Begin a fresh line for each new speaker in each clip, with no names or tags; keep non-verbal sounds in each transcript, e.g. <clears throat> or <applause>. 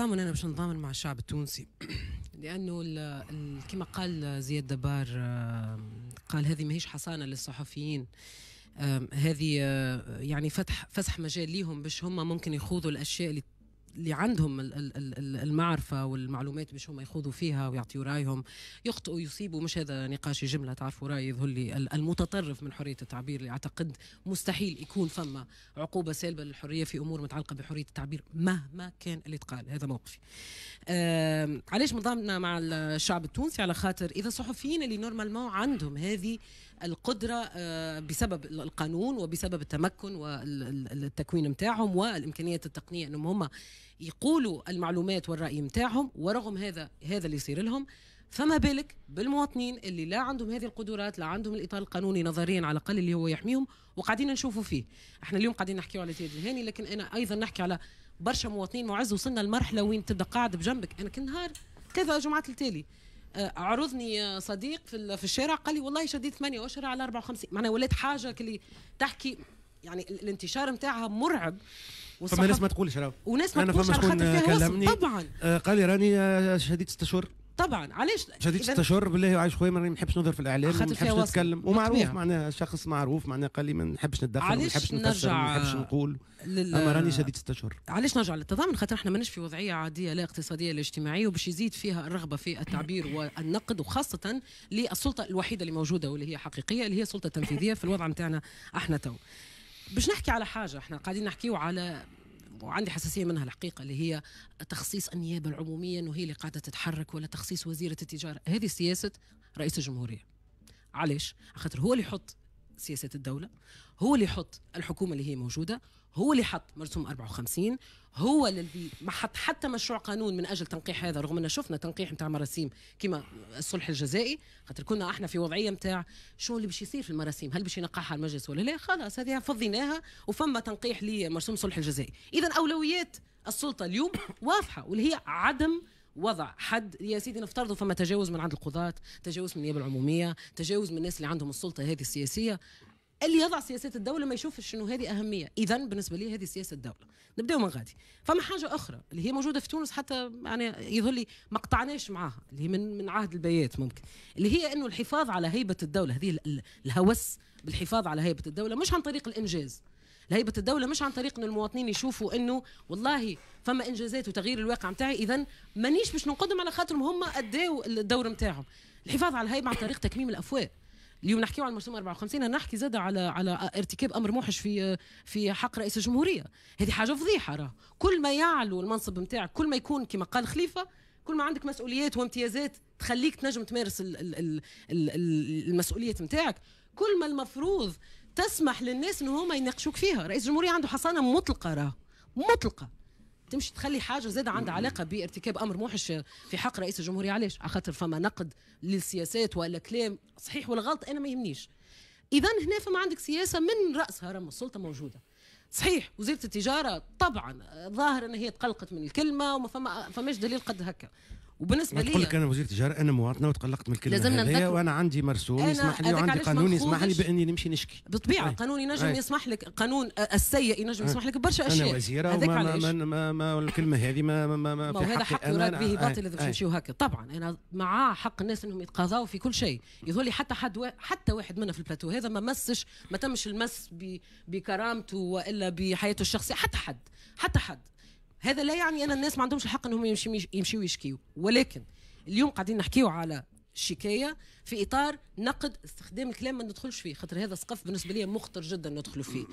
نتضامن انا باش نتضامن مع الشعب التونسي <clears throat> لانه كما قال زياد دبار قال هذه ماهيش حصانه للصحفيين هذه آه، يعني فتح فسح مجال ليهم باش هم ممكن يخوضوا الاشياء اللي اللي عندهم المعرفه والمعلومات باش هما يخوضوا فيها ويعطيوا رايهم يخطئوا يصيبوا مش هذا نقاشي جمله تعرفوا راي يظهر لي المتطرف من حريه التعبير اللي اعتقد مستحيل يكون فما عقوبه سالبه للحريه في امور متعلقه بحريه التعبير مهما كان اللي تقال هذا موقفي. علاش مضامنا مع الشعب التونسي على خاطر اذا الصحفيين اللي نورمالمون عندهم هذه القدره آه، بسبب القانون وبسبب التمكن والتكوين نتاعهم والامكانيات التقنيه انهم هم يقولوا المعلومات والراي نتاعهم ورغم هذا هذا اللي يصير لهم فما بالك بالمواطنين اللي لا عندهم هذه القدرات لا عندهم الاطار القانوني نظريا على الاقل اللي هو يحميهم وقاعدين نشوفوا فيه احنا اليوم قاعدين نحكي على زياد الهاني لكن انا ايضا نحكي على برشا مواطنين معز وصلنا لمرحله وين تبدا قاعد بجنبك انا كل نهار كذا جمعات التالي آه، عرضني صديق في في الشارع قال لي والله شديت 8 اشهر على 54 معناها ولات حاجه اللي تحكي يعني الانتشار نتاعها مرعب فما ناس ما
تقولش راهو وناس ما تقولش على خاطر فيها كلمني طبعا آه، قال لي راني شديد 6 شهور
طبعا علاش شديد التشهر
بالله عايش خويا ما نحبش نظهر في الاعلام ما نحبش نتكلم ومعروف معناها شخص معروف معناها قال لي ما نحبش نتدخل ما نحبش نرجع ما نحبش نقول لل... اما راني شديد التشهر
علاش نرجع للتضامن خاطر احنا ماناش في وضعيه عاديه لا اقتصاديه لا اجتماعيه وباش يزيد فيها الرغبه في التعبير <coughs> والنقد وخاصه للسلطه الوحيده اللي موجوده واللي هي حقيقيه اللي هي السلطه التنفيذيه في الوضع نتاعنا احنا تو باش نحكي على حاجه احنا قاعدين نحكيو على وعندي حساسيه منها الحقيقه اللي هي تخصيص النيابه العموميه انه هي اللي قاعده تتحرك ولا تخصيص وزيره التجاره هذه سياسه رئيس الجمهوريه علاش خاطر هو اللي يحط سياسه الدوله هو اللي يحط الحكومه اللي هي موجوده هو اللي حط مرسوم 54 هو اللي ما حط حتى مشروع قانون من اجل تنقيح هذا رغم ان شفنا تنقيح نتاع مراسيم كما الصلح الجزائي خاطر كنا احنا في وضعيه نتاع شو اللي باش يصير في المراسيم هل باش ينقحها المجلس ولا لا خلاص هذه فضيناها وفما تنقيح لمرسوم الصلح الجزائي اذا اولويات السلطه اليوم <coughs> واضحه واللي هي عدم وضع حد يا سيدي نفترضوا فما تجاوز من عند القضاة تجاوز من النيابة العمومية تجاوز من الناس اللي عندهم السلطة هذه السياسية اللي يضع سياسات الدولة ما يشوفش انه هذه أهمية إذا بالنسبة لي هذه سياسة الدولة نبداو من غادي فما حاجة أخرى اللي هي موجودة في تونس حتى يعني يظهر لي ما قطعناش معاها اللي هي من من عهد البيات ممكن اللي هي انه الحفاظ على هيبة الدولة هذه الهوس بالحفاظ على هيبة الدولة مش عن طريق الإنجاز لهيبه الدوله مش عن طريق ان المواطنين يشوفوا انه والله فما انجازات وتغيير الواقع نتاعي اذا مانيش باش ننقدهم على خاطرهم هم اداوا إيه الدور نتاعهم الحفاظ على الهيبه عن طريق تكميم الافواه اليوم نحكيو على المرسوم 54 نحكي زاد على على ارتكاب امر موحش في في حق رئيس الجمهوريه هذه حاجه فضيحه راه كل ما يعلو المنصب نتاعك كل ما يكون كما قال خليفه كل ما عندك مسؤوليات وامتيازات تخليك تنجم تمارس المسؤوليات نتاعك كل ما المفروض تسمح للناس ان هما يناقشوك فيها رئيس الجمهوريه عنده حصانه مطلقه راه مطلقه تمشي تخلي حاجه زاد عندها علاقه بارتكاب امر موحش في حق رئيس الجمهوريه علاش على خاطر فما نقد للسياسات ولا كلام صحيح ولا غلط انا ما يهمنيش اذا هنا فما عندك سياسه من راسها رم السلطه موجوده صحيح وزيره التجاره طبعا ظاهر ان هي تقلقت من الكلمه وما فما فماش دليل قد هكا وبالنسبه لي تقول لك انا
وزير التجاره انا مواطنه وتقلقت من الكلمه هذيا وانا عندي مرسوم يسمح لي وعندي قانون يسمح لي باني نمشي نشكي
بالطبيعه أي. طيب. قانون ينجم أي. طيب. يسمح لك قانون السيء ينجم يسمح لك برشا اشياء انا وزيره وما ما, ما,
ما, ما الكلمه هذه ما ما ما في هذا حق يراد به آه، باطل اذا باش آه. نمشيو
هكا طبعا انا مع حق الناس انهم يتقاضاوا في كل شيء يظهر لي حتى حد حتى واحد منا في البلاتو هذا ما مسش ما تمش المس بكرامته والا ولا بحياته الشخصيه حتى حد حتى حد هذا لا يعني ان الناس ما عندهمش الحق انهم يمشيو يمشيو يشكيو ولكن اليوم قاعدين نحكيو على شكايه في اطار نقد استخدام الكلام ما ندخلش فيه خاطر هذا سقف بالنسبه لي مخطر جدا ندخلوا فيه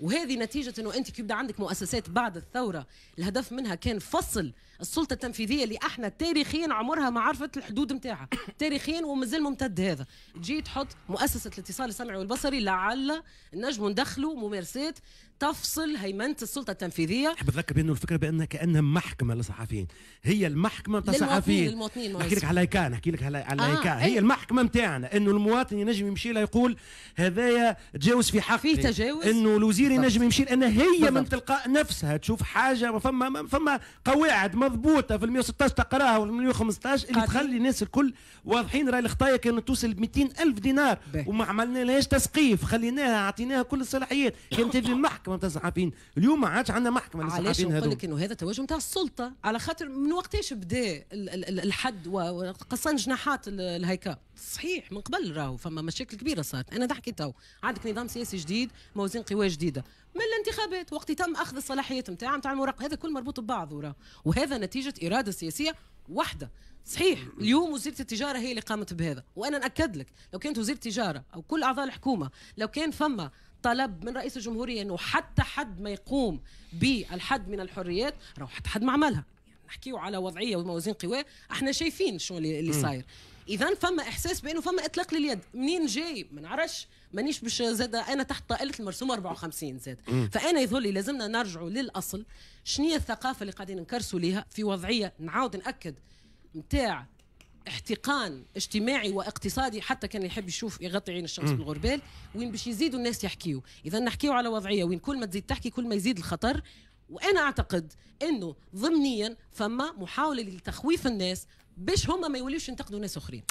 وهذه نتيجة أنه أنت كي يبدأ عندك مؤسسات بعد الثورة الهدف منها كان فصل السلطة التنفيذية اللي احنا تاريخيا عمرها ما عرفت الحدود نتاعها تاريخيا ومازال ممتد هذا تجي تحط مؤسسة الاتصال السمعي والبصري لعل نجم ندخلوا ممارسات تفصل هيمنة السلطة التنفيذية أحب
أتذكر بأنه الفكرة بأنها كأنها محكمة للصحفيين هي المحكمة للصحفيين الصحفيين المواطنين نحكي لك على كان نحكي لك على آه كان. إيه. هي المحكمة نتاعنا أنه المواطن ينجم يمشي لها يقول هذايا تجاوز في حقي فيه تجاوز أنه الوزير كثير ينجم يمشي لان هي بالضبط. من تلقاء نفسها تشوف حاجه فما فما قواعد مضبوطه في ال 116 تقراها وال 115 اللي تخلي الناس الكل واضحين راهي الخطايا كانت توصل ب 200 الف دينار وما عملنا لهاش تسقيف خليناها اعطيناها كل الصلاحيات <coughs> كانت تجي المحكمه نتاع الصحفيين اليوم ما عادش عندنا محكمه علاش نقول لك
انه هذا توجه نتاع السلطه على خاطر من وقتاش بدا الحد وقصان جناحات الهيكا صحيح من قبل راهو فما مشاكل كبيره صارت انا ضحكت تو عندك نظام سياسي جديد موازين قوى جديده موجوده من الانتخابات وقت تم اخذ الصلاحيات نتاع نتاع المراقب هذا كل مربوط ببعض ورا وهذا نتيجه اراده سياسيه واحده صحيح اليوم وزيره التجاره هي اللي قامت بهذا وانا ناكد لك لو كانت وزير التجاره او كل اعضاء الحكومه لو كان فما طلب من رئيس الجمهوريه انه حتى حد ما يقوم بالحد من الحريات راهو حتى حد ما عملها نحكيو على وضعيه وموازين قوى احنا شايفين شو اللي صاير اذا فما احساس بانه فما اطلاق لليد منين جاي ما نعرفش مانيش باش زاد انا تحت طائله المرسوم 54 زاد فانا يظهر لي لازمنا نرجعوا للاصل شنو الثقافه اللي قاعدين نكرسوا ليها في وضعيه نعاود ناكد نتاع احتقان اجتماعي واقتصادي حتى كان يحب يشوف يغطي عين الشمس بالغربال وين باش يزيدوا الناس يحكيوا اذا نحكيوا على وضعيه وين كل ما تزيد تحكي كل ما يزيد الخطر وانا اعتقد انه ضمنيا فما محاوله لتخويف الناس باش هما ما يوليوش ينتقدوا ناس اخرين